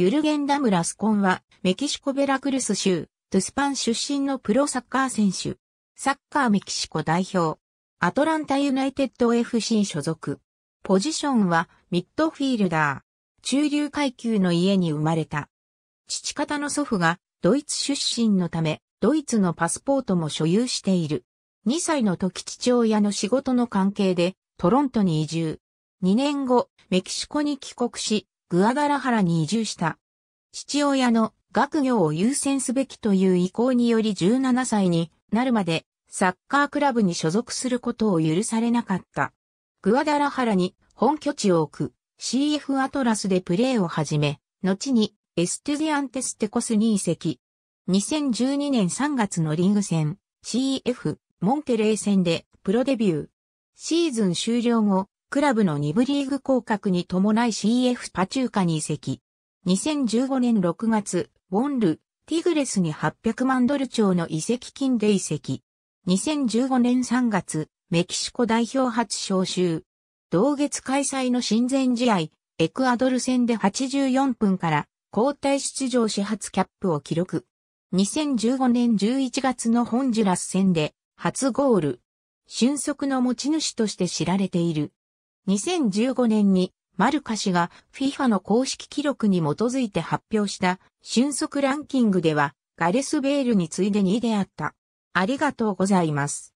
ユルゲン・ダムラスコンは、メキシコベラクルス州、トゥスパン出身のプロサッカー選手。サッカーメキシコ代表。アトランタユナイテッド FC 所属。ポジションは、ミッドフィールダー。中流階級の家に生まれた。父方の祖父が、ドイツ出身のため、ドイツのパスポートも所有している。2歳の時父親の仕事の関係で、トロントに移住。2年後、メキシコに帰国し、グアダラハラに移住した。父親の学業を優先すべきという意向により17歳になるまでサッカークラブに所属することを許されなかった。グアダラハラに本拠地を置く CF アトラスでプレーを始め、後にエステディアンテステコスに移籍。2012年3月のリーグ戦 CF モンテレー戦でプロデビュー。シーズン終了後、クラブの2部リーグ降格に伴い CF パチューカに移籍。2015年6月、ウォンル、ティグレスに800万ドル超の移籍金で移籍。2015年3月、メキシコ代表初招集。同月開催の親善試合、エクアドル戦で84分から交代出場始発キャップを記録。2015年11月のホンジュラス戦で初ゴール。俊足の持ち主として知られている。2015年にマルカ氏が FIFA の公式記録に基づいて発表した瞬足ランキングではガレス・ベールに次いで2位であった。ありがとうございます。